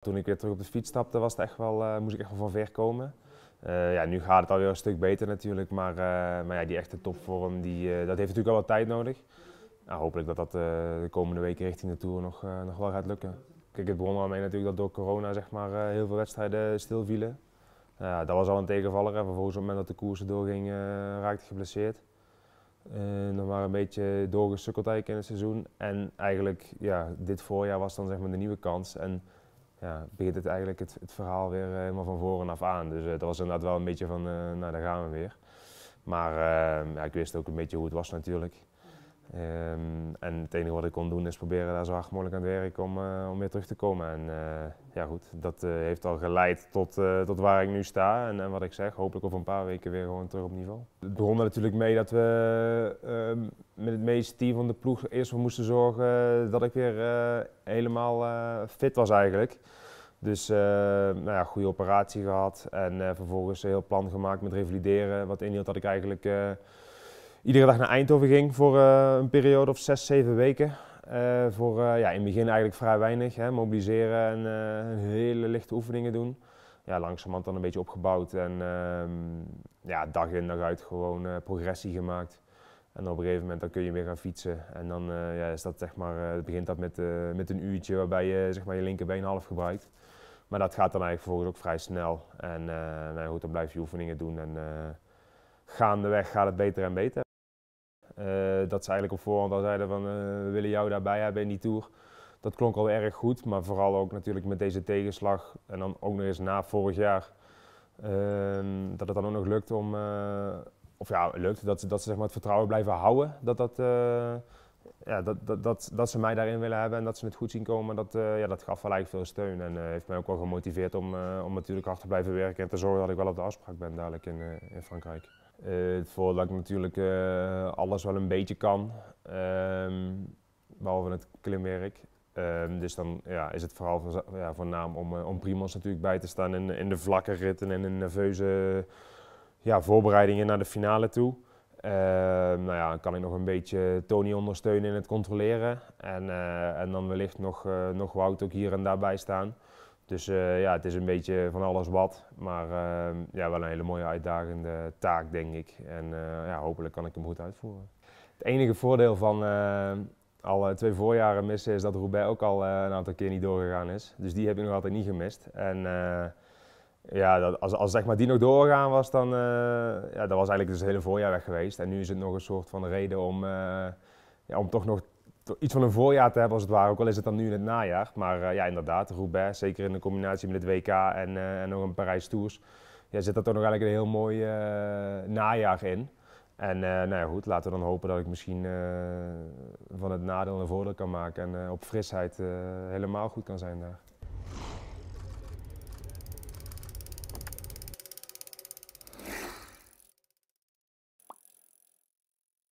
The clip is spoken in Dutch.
Toen ik weer terug op de fiets stapte, was het echt wel, eh, moest ik echt wel van ver komen. Eh, ja, nu gaat het alweer een stuk beter natuurlijk, maar, eh, maar ja, die echte topvorm die, dat heeft natuurlijk al wat tijd nodig. Nou, hopelijk dat dat de komende weken richting de Tour nog, nog wel gaat lukken. Kijk, het begon al mee natuurlijk dat door corona zeg maar, heel veel wedstrijden stilvielen. Nou dat was al een tegenvaller en vervolgens op het moment dat de koersen doorgingen raakte ik geblesseerd. Dan nog maar een beetje doorgesukkeld eigenlijk in het seizoen. En eigenlijk, ja, dit voorjaar was dan zeg maar de nieuwe kans. En ja, begint het eigenlijk het, het verhaal weer eh, helemaal van voren af aan. Dus het eh, was inderdaad wel een beetje van, eh, nou daar gaan we weer. Maar ja, ik wist ook een beetje hoe het was natuurlijk. Ehm, en het enige wat ik kon doen is proberen daar zo hard mogelijk aan het werken om, eh, om weer terug te komen. En eh, ja goed, dat eh, heeft al geleid tot, tot waar ik nu sta en, en, wat ik zeg. Hopelijk over een paar weken weer gewoon terug op niveau. Het begon er natuurlijk mee dat we ehm, met het meeste team van de ploeg eerst voor moesten zorgen dat ik weer helemaal fit was eigenlijk. Dus nou ja, goede operatie gehad en vervolgens een heel plan gemaakt met revalideren. Wat inhield dat ik eigenlijk iedere dag naar Eindhoven ging voor eh, een periode of zes, zeven weken. Eh, voor, eh, ja, in het begin eigenlijk vrij weinig, hè, mobiliseren en hele lichte oefeningen doen ja, langzamerhand dan een beetje opgebouwd. En ehm, ja, dag in dag uit gewoon progressie gemaakt. En op een gegeven moment dan kun je weer gaan fietsen. En dan ja, is dat, zeg maar, begint dat met, met een uurtje waarbij je zeg maar, je linkerbeen half gebruikt. Maar dat gaat dan eigenlijk vervolgens ook vrij snel. En nou, goed, dan blijf je oefeningen doen. En gaandeweg gaat het beter en beter. Eh, dat ze eigenlijk op voorhand al zeiden van eh, we willen jou daarbij hebben in die Tour. Dat klonk al erg goed, maar vooral ook natuurlijk met deze tegenslag en dan ook nog eens na vorig jaar. Ehm, dat het dan ook nog lukt om, eh, of ja, lukt, dat, ze, dat ze zeg maar, het vertrouwen blijven houden. Dat, dat, ja, dat, dat, dat, ze mij daarin willen hebben en dat ze het goed zien komen, dat, ja, dat gaf wel eigenlijk veel steun. En heeft mij ook wel gemotiveerd om, om natuurlijk hard te blijven werken en te zorgen dat ik wel op de afspraak ben dadelijk in, in Frankrijk. Uh, eh, voordat ik natuurlijk eh, alles wel een beetje kan, ehm, behalve het klimwerk. Ehm, dus dan ja, is het vooral voor, ja, om, uh, om Primos natuurlijk bij te staan in, in de vlakke ritten en in nerveuze ja, voorbereidingen naar de finale toe. Ehm, nou ja, dan kan ik nog een beetje Tony ondersteunen in het controleren. En, en dan wellicht nog, nog Wout ook hier en daarbij staan. Dus eh, ja, het is een beetje van alles wat. Maar ehm, ja, wel een hele mooie uitdagende taak, denk ik. En eh, ja, hopelijk kan ik hem goed uitvoeren. Het enige voordeel van eh, al twee voorjaren missen is dat Roubaix ook al een aantal keer niet doorgegaan is. Dus die heb ik nog altijd niet gemist. En ja, dat, als, als zeg maar die nog doorgegaan was, dan ja, dat was eigenlijk dus het hele voorjaar weg geweest. En nu is het nog een soort van reden om, ja, om toch nog iets van een voorjaar te hebben als het ware. Ook al is het dan nu in het najaar. Maar eh, ja, inderdaad, Roubaix, zeker in de combinatie met het WK en, uh, en nog een Parijs Tours. Ja, zit dat toch nog eigenlijk een heel mooi eh, najaar in. En nou ja, goed, laten we dan hopen dat ik misschien van het nadeel een voordeel kan maken. En op frisheid helemaal goed kan zijn daar.